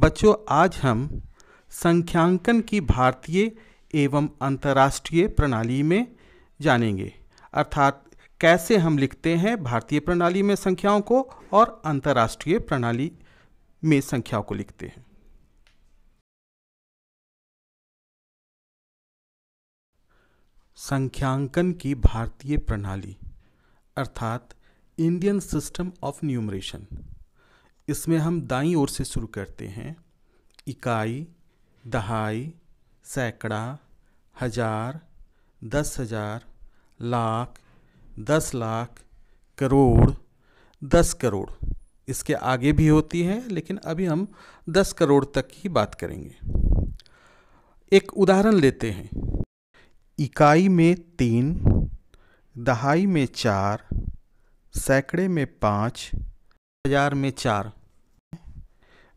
बच्चों आज हम संख्यांकन की भारतीय एवं अंतर्राष्ट्रीय प्रणाली में जानेंगे अर्थात कैसे हम लिखते हैं भारतीय प्रणाली में संख्याओं को और अंतर्राष्ट्रीय प्रणाली में संख्याओं को लिखते हैं संख्यांकन की भारतीय प्रणाली अर्थात इंडियन सिस्टम ऑफ न्यूमरेशन इसमें हम दाई ओर से शुरू करते हैं इकाई दहाई सैकड़ा हजार दस हजार लाख दस लाख करोड़ दस करोड़ इसके आगे भी होती है लेकिन अभी हम दस करोड़ तक की बात करेंगे एक उदाहरण लेते हैं इकाई में तीन दहाई में चार सैकड़े में पाँच हजार में चार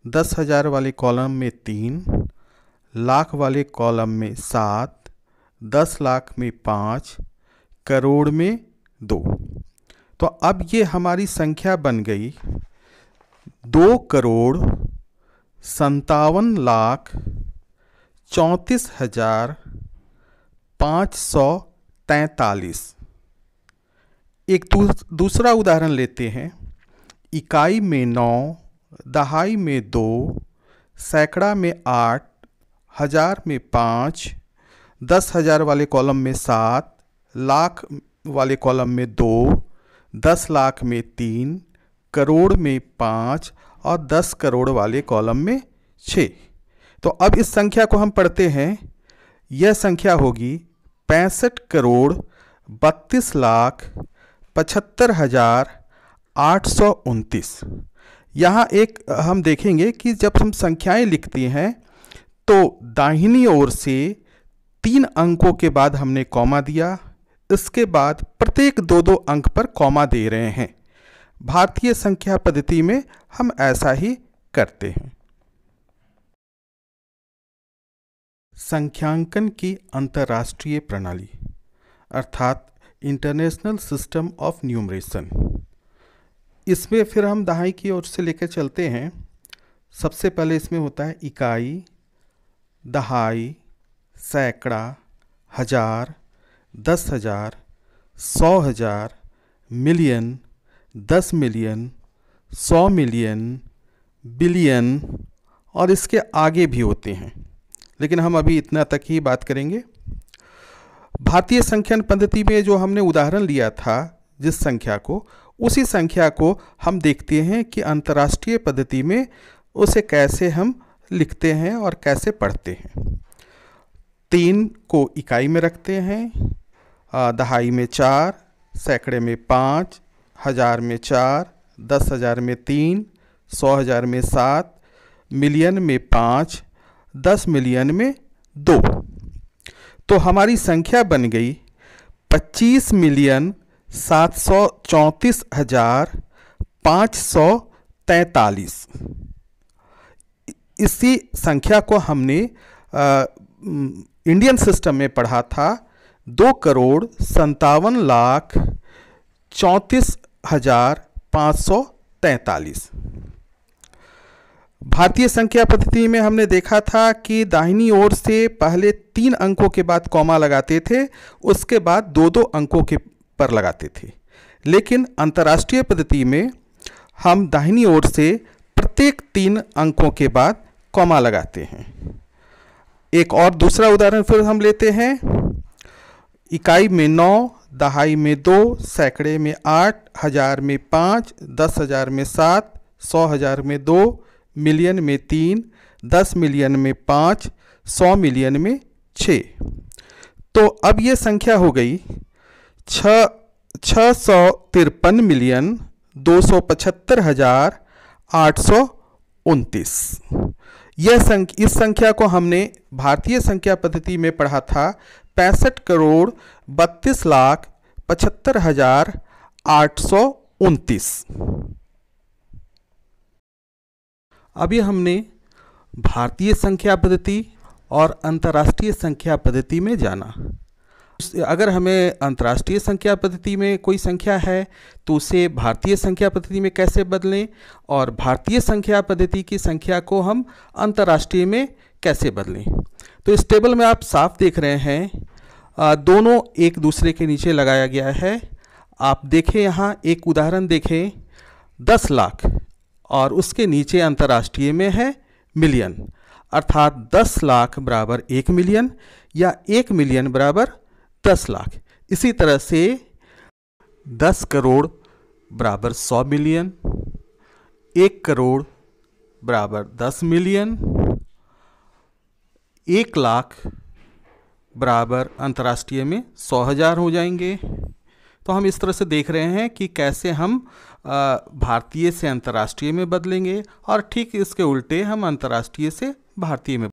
दस हज़ार वाले कॉलम में तीन लाख वाले कॉलम में सात दस लाख में पाँच करोड़ में दो तो अब ये हमारी संख्या बन गई दो करोड़ संतावन लाख चौंतीस हजार पाँच सौ तैतालीस एक दूसरा उदाहरण लेते हैं इकाई में नौ दहाई में दो सैकड़ा में आठ हज़ार में पाँच दस हज़ार वाले कॉलम में सात लाख वाले कॉलम में दो दस लाख में तीन करोड़ में पाँच और दस करोड़ वाले कॉलम में छः तो अब इस संख्या को हम पढ़ते हैं यह संख्या होगी पैंसठ करोड़ बत्तीस लाख पचहत्तर हज़ार आठ सौ उनतीस यहाँ एक हम देखेंगे कि जब हम संख्याएं लिखते हैं तो दाहिनी ओर से तीन अंकों के बाद हमने कॉमा दिया इसके बाद प्रत्येक दो दो अंक पर कॉमा दे रहे हैं भारतीय संख्या पद्धति में हम ऐसा ही करते हैं संख्यांकन की अंतर्राष्ट्रीय प्रणाली अर्थात इंटरनेशनल सिस्टम ऑफ न्यूमरेशन इसमें फिर हम दहाई की ओर से लेकर चलते हैं सबसे पहले इसमें होता है इकाई दहाई सैकड़ा हजार दस हजार सौ हजार मिलियन दस मिलियन सौ मिलियन बिलियन और इसके आगे भी होते हैं लेकिन हम अभी इतना तक ही बात करेंगे भारतीय संख्यान पद्धति में जो हमने उदाहरण लिया था जिस संख्या को उसी संख्या को हम देखते हैं कि अंतर्राष्ट्रीय पद्धति में उसे कैसे हम लिखते हैं और कैसे पढ़ते हैं तीन को इकाई में रखते हैं दहाई में चार सैकड़े में पाँच हज़ार में चार दस हज़ार में तीन सौ हज़ार में सात मिलियन में पाँच दस मिलियन में दो तो हमारी संख्या बन गई पच्चीस मिलियन सात सौ चौंतीस हजार पाँच सौ तैतालीस इसी संख्या को हमने आ, इंडियन सिस्टम में पढ़ा था दो करोड़ संतावन लाख चौंतीस हजार पाँच सौ तैंतालीस भारतीय संख्या पद्धति में हमने देखा था कि दाहिनी ओर से पहले तीन अंकों के बाद कॉमा लगाते थे उसके बाद दो दो अंकों के पर लगाते थे लेकिन अंतर्राष्ट्रीय पद्धति में हम दाहिनी ओर से प्रत्येक तीन अंकों के बाद कॉमा लगाते हैं एक और दूसरा उदाहरण फिर हम लेते हैं इकाई में नौ दहाई में दो सैकड़े में आठ हजार में पाँच दस हजार में सात सौ हजार में दो मिलियन में तीन दस मिलियन में पाँच सौ मिलियन में छः तो अब ये संख्या हो गई छः छः सौ तिरपन मिलियन दो सौ पचहत्तर हजार आठ सौ उनतीस यह संख इस संख्या को हमने भारतीय संख्या पद्धति में पढ़ा था पैंसठ करोड़ बत्तीस लाख पचहत्तर हजार आठ सौ उनतीस अभी हमने भारतीय संख्या पद्धति और अंतर्राष्ट्रीय संख्या पद्धति में जाना अगर हमें अंतर्राष्ट्रीय संख्या पद्धति में कोई संख्या है तो उसे भारतीय संख्या पद्धति में कैसे बदलें और भारतीय संख्या पद्धति की संख्या को हम अंतर्राष्ट्रीय में कैसे बदलें तो इस टेबल में आप साफ देख रहे हैं दोनों एक दूसरे के नीचे लगाया गया है आप देखें यहाँ एक उदाहरण देखें दस लाख और उसके नीचे अंतर्राष्ट्रीय में है मिलियन अर्थात दस लाख बराबर एक मिलियन या एक मिलियन बराबर दस लाख इसी तरह से दस करोड़ बराबर सौ मिलियन एक करोड़ बराबर दस मिलियन एक लाख बराबर अंतर्राष्ट्रीय में सौ हज़ार हो जाएंगे तो हम इस तरह से देख रहे हैं कि कैसे हम भारतीय से अंतर्राष्ट्रीय में बदलेंगे और ठीक इसके उल्टे हम अंतर्राष्ट्रीय से भारतीय में